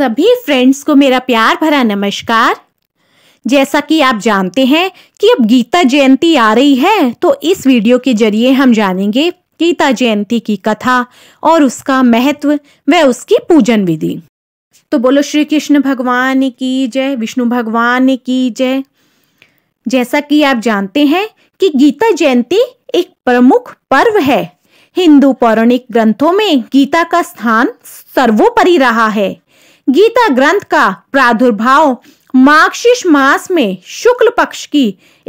सभी फ्रेंड्स को मेरा प्यार भरा नमस्कार जैसा कि आप जानते हैं कि अब गीता जयंती आ रही है तो इस वीडियो के जरिए हम जानेंगे गीता जयंती की कथा और उसका महत्व व उसकी पूजन विधि तो बोलो श्री कृष्ण भगवान की जय विष्णु भगवान की जय जैसा कि आप जानते हैं कि गीता जयंती एक प्रमुख पर्व है हिंदू पौराणिक ग्रंथों में गीता का स्थान सर्वोपरि रहा है गीता ग्रंथ का प्रादुर्भाव मार्क्शिश मास में शुक्ल पक्ष की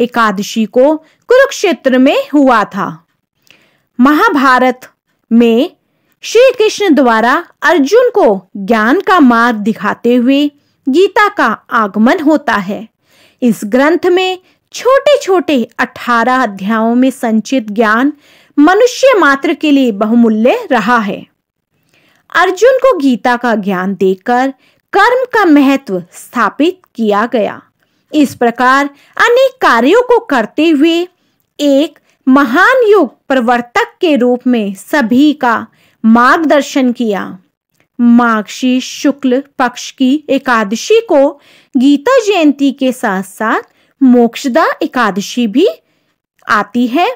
एकादशी को कुरुक्षेत्र में हुआ था महाभारत में श्री कृष्ण द्वारा अर्जुन को ज्ञान का मार्ग दिखाते हुए गीता का आगमन होता है इस ग्रंथ में छोटे छोटे अठारह अध्यायों में संचित ज्ञान मनुष्य मात्र के लिए बहुमूल्य रहा है अर्जुन को गीता का ज्ञान देकर कर्म का महत्व स्थापित किया गया इस प्रकार अनेक कार्यों को करते हुए एक महान युग प्रवर्तक के रूप में सभी का मार्गदर्शन किया मार्गशीर्ष शुक्ल पक्ष की एकादशी को गीता जयंती के साथ साथ मोक्षदा एकादशी भी आती है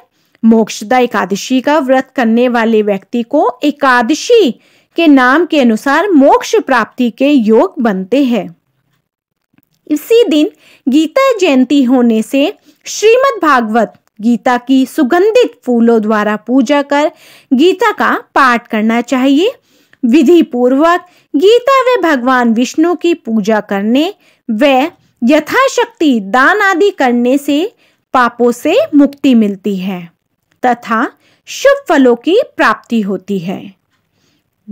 मोक्षदा एकादशी का व्रत करने वाले व्यक्ति को एकादशी के नाम के अनुसार मोक्ष प्राप्ति के योग बनते हैं इसी दिन गीता जयंती होने से श्रीमद् भागवत गीता की सुगंधित फूलों द्वारा पूजा कर गीता का पाठ करना चाहिए विधि पूर्वक गीता व भगवान विष्णु की पूजा करने व यथाशक्ति दान आदि करने से पापों से मुक्ति मिलती है तथा शुभ फलों की प्राप्ति होती है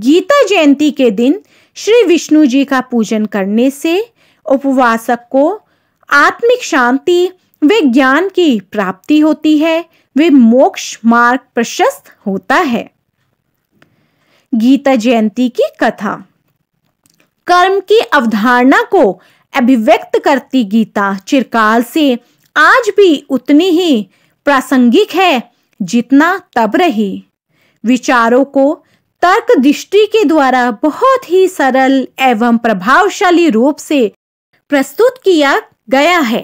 गीता जयंती के दिन श्री विष्णु जी का पूजन करने से उपवासक को आत्मिक शांति वे ज्ञान की प्राप्ति होती है वे मोक्ष मार्ग प्रशस्त होता है गीता जयंती की कथा कर्म की अवधारणा को अभिव्यक्त करती गीता चिरकाल से आज भी उतनी ही प्रासंगिक है जितना तब रही विचारों को तर्क दृष्टि के द्वारा बहुत ही सरल एवं प्रभावशाली रूप से प्रस्तुत किया गया है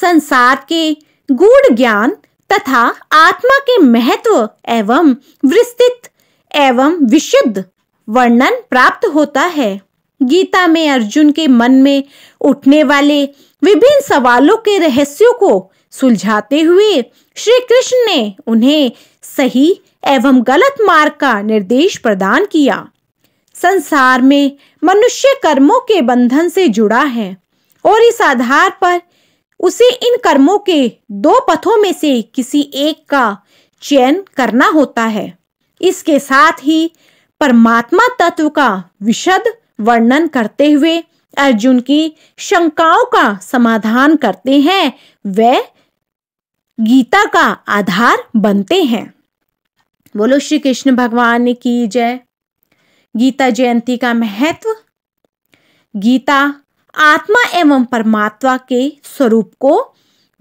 संसार के गुण ज्ञान तथा आत्मा के महत्व एवं विस्तृत एवं विशुद्ध वर्णन प्राप्त होता है गीता में अर्जुन के मन में उठने वाले विभिन्न सवालों के रहस्यों को सुलझाते हुए श्री कृष्ण ने उन्हें सही एवं गलत मार्ग का निर्देश प्रदान किया संसार में मनुष्य कर्मों के बंधन से जुड़ा है और इस आधार पर उसे इन कर्मों के दो पथों में से किसी एक का चयन करना होता है इसके साथ ही परमात्मा तत्व का विशद वर्णन करते हुए अर्जुन की शंकाओं का समाधान करते हैं वे गीता का आधार बनते हैं बोलो श्री कृष्ण भगवान की जय गीता जयंती का महत्व गीता आत्मा एवं परमात्मा के स्वरूप को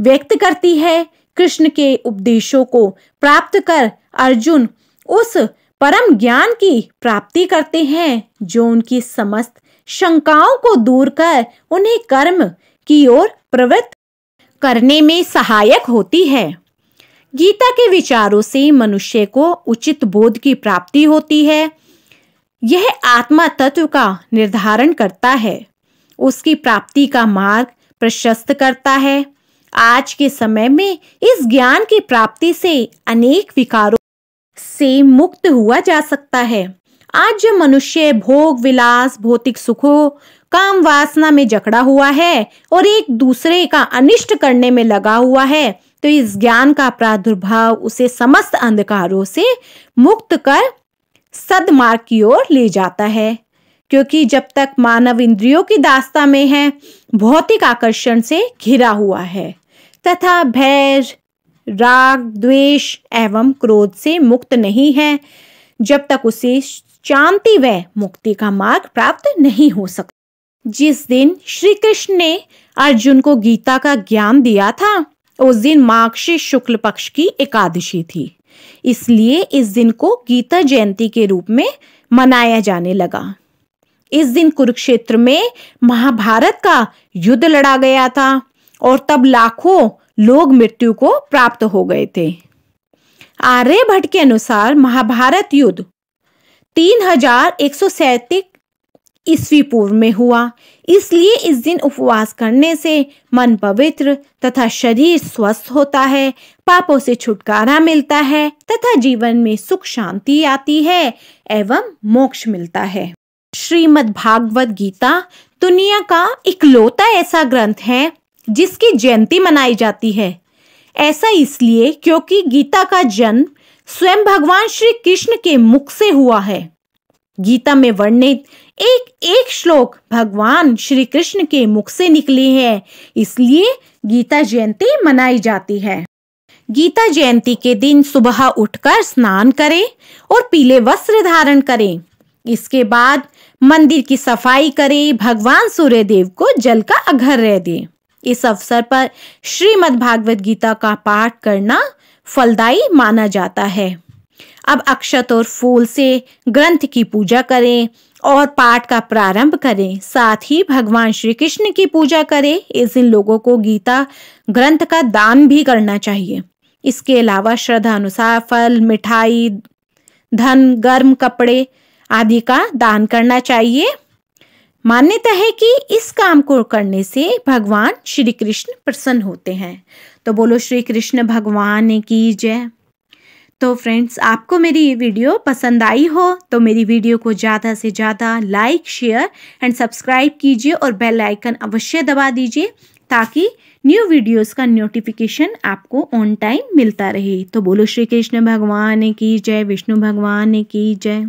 व्यक्त करती है कृष्ण के उपदेशों को प्राप्त कर अर्जुन उस परम ज्ञान की प्राप्ति करते हैं जो उनकी समस्त शंकाओं को दूर कर उन्हें कर्म की ओर प्रवृत्त करने में सहायक होती है गीता के विचारों से मनुष्य को उचित बोध की प्राप्ति होती है यह आत्मा तत्व का निर्धारण करता है उसकी प्राप्ति का मार्ग प्रशस्त करता है आज के समय में इस ज्ञान की प्राप्ति से अनेक विकारों से मुक्त हुआ जा सकता है आज जब मनुष्य भोग विलास भौतिक सुखों काम वासना में जकड़ा हुआ है और एक दूसरे का अनिष्ट करने में लगा हुआ है तो इस ज्ञान का प्रादुर्भाव उसे समस्त अंधकारों से मुक्त कर सदमार्ग की ओर ले जाता है क्योंकि जब तक मानव इंद्रियों की दास्ता में है भौतिक आकर्षण से घिरा हुआ है तथा भय राग द्वेष एवं क्रोध से मुक्त नहीं है जब तक उसे शांति व मुक्ति का मार्ग प्राप्त नहीं हो सकता जिस दिन श्री कृष्ण ने अर्जुन को गीता का ज्ञान दिया था उस दिन मार्गशीर्ष शुक्ल पक्ष की एकादशी थी इसलिए इस दिन को गीता जयंती के रूप में मनाया जाने लगा इस दिन कुरुक्षेत्र में महाभारत का युद्ध लड़ा गया था और तब लाखों लोग मृत्यु को प्राप्त हो गए थे आर्यभट्ट के अनुसार महाभारत युद्ध तीन हजार एक सौ सैंतीस ईस्वी पूर्व में हुआ इसलिए इस दिन उपवास करने से मन पवित्र तथा शरीर स्वस्थ होता है पापों से छुटकारा मिलता है तथा जीवन में सुख शांति आती है एवं मोक्ष मिलता है श्रीमद् भागवत गीता दुनिया का इकलौता ऐसा ग्रंथ है जिसकी जयंती मनाई जाती है ऐसा इसलिए क्योंकि गीता का जन्म स्वयं भगवान श्री कृष्ण के मुख से हुआ है गीता में वर्णित एक एक श्लोक भगवान श्री कृष्ण के मुख से निकले हैं इसलिए गीता जयंती मनाई जाती है गीता जयंती के दिन सुबह उठकर स्नान करें और पीले वस्त्र धारण करें इसके बाद मंदिर की सफाई करें भगवान सूर्य देव को जल का अघर रह दें इस अवसर पर श्रीमद् भागवत गीता का पाठ करना फलदायी माना जाता है अब अक्षत और फूल से ग्रंथ की पूजा करें और पाठ का प्रारंभ करें साथ ही भगवान श्री कृष्ण की पूजा करें इस दिन लोगों को गीता ग्रंथ का दान भी करना चाहिए इसके अलावा श्रद्धा अनुसार फल मिठाई धन गर्म कपड़े आदि का दान करना चाहिए मान्यता है कि इस काम को करने से भगवान श्री कृष्ण प्रसन्न होते हैं तो बोलो श्री कृष्ण भगवान की जय तो फ्रेंड्स आपको मेरी ये वीडियो पसंद आई हो तो मेरी वीडियो को ज़्यादा से ज़्यादा लाइक शेयर एंड सब्सक्राइब कीजिए और बेल आइकन अवश्य दबा दीजिए ताकि न्यू वीडियोस का नोटिफिकेशन आपको ऑन टाइम मिलता रहे तो बोलो श्री कृष्ण भगवान की जय विष्णु भगवान की जय